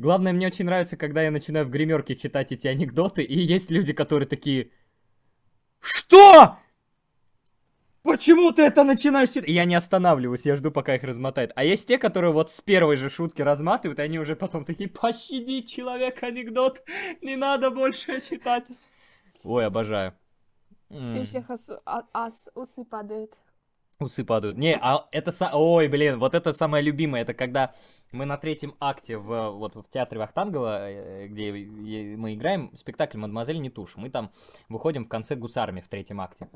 Главное, мне очень нравится, когда я начинаю в гримерке читать эти анекдоты, и есть люди, которые такие... Что? Почему ты это начинаешь читать? Я не останавливаюсь, я жду, пока их размотает. А есть те, которые вот с первой же шутки разматывают, и они уже потом такие, пощади, человек, анекдот, не надо больше читать. Ой, обожаю. И у всех ас, а-, усы падают. Усы падают. Не, а это... Со... Ой, блин, вот это самое любимое. Это когда мы на третьем акте в, вот, в театре Вахтангова, э, э, где мы играем спектакль «Мадемуазель не тушь». Мы там выходим в конце гусарами в третьем акте.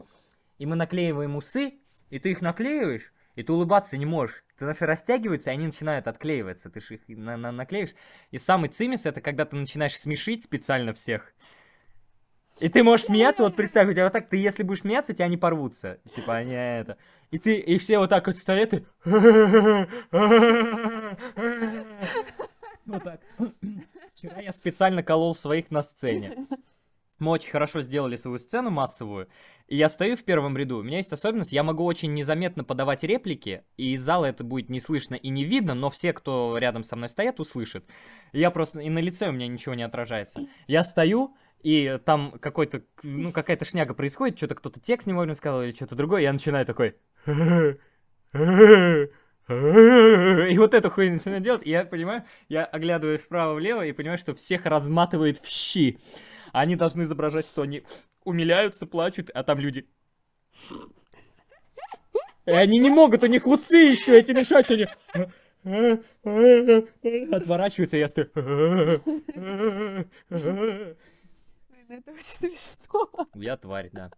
И мы наклеиваем усы, и ты их наклеиваешь, и ты улыбаться не можешь. Ты наши растягиваются, и они начинают отклеиваться. Ты же их на на наклеишь. И самый цимис — это когда ты начинаешь смешить специально всех. И ты можешь смеяться, вот представь, у тебя вот так, ты если будешь смеяться, у тебя не порвутся. Типа, они это. И ты, и все вот так вот стоят и... Вот так. Вчера я специально колол своих на сцене. Мы очень хорошо сделали свою сцену массовую. И я стою в первом ряду. У меня есть особенность, я могу очень незаметно подавать реплики, и из зала это будет не слышно и не видно, но все, кто рядом со мной стоят, услышат. И я просто... И на лице у меня ничего не отражается. Я стою, и там какой-то, ну, какая-то шняга происходит, что-то кто-то текст не вовремя сказал или что-то другое, я начинаю такой... И вот эту хуйню начинаю делать, и я понимаю, я оглядываюсь вправо-влево и понимаю, что всех разматывает в щи. Они должны изображать, что они умиляются, плачут, а там люди... И они не могут, у них усы еще, эти мешать, они... Отворачиваются, и я стою это очень смешно. Я тварь, да.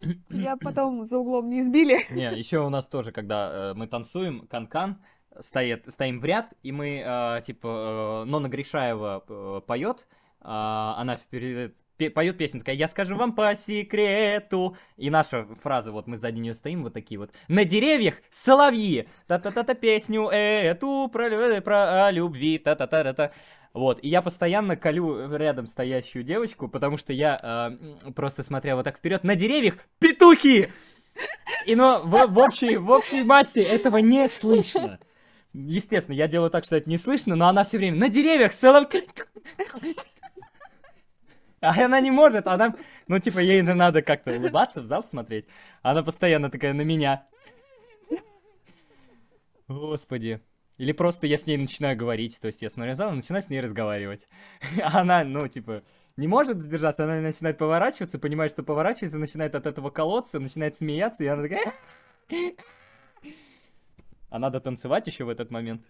Тебя потом за углом не избили. Не, еще у нас тоже, когда э, мы танцуем, канкан -кан стоит, стоим в ряд, и мы, э, типа, э, Нона Гришаева э, поет, э, а, она перед поют песню такая, я скажу вам по секрету. И наша фраза, вот мы сзади нее стоим, вот такие вот. На деревьях соловьи, та-та-та-та, песню эту про, э, про любви, та-та-та-та-та. Вот, и я постоянно колю рядом стоящую девочку, потому что я э, просто смотря вот так вперед, на деревьях петухи! И но в, в, общей, в общей массе этого не слышно. Естественно, я делаю так, что это не слышно, но она все время на деревьях целом... А она не может, она... Ну, типа, ей же надо как-то улыбаться, в зал смотреть. Она постоянно такая на меня. Господи. Или просто я с ней начинаю говорить, то есть я смотрю зал, начинаю с ней разговаривать. А она, ну, типа, не может сдержаться, она начинает поворачиваться, понимает, что поворачивается, начинает от этого колоться, начинает смеяться, и она такая... А надо танцевать еще в этот момент.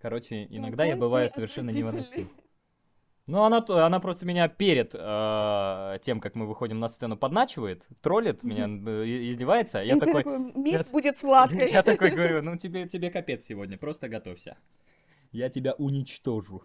Короче, иногда я бываю совершенно невыносим. Ну, она, она просто меня перед э, тем, как мы выходим на сцену, подначивает, троллит меня, э, издевается. Я такой... Месть будет сладкой. Я такой говорю, ну тебе, тебе капец сегодня, просто готовься. Я тебя уничтожу.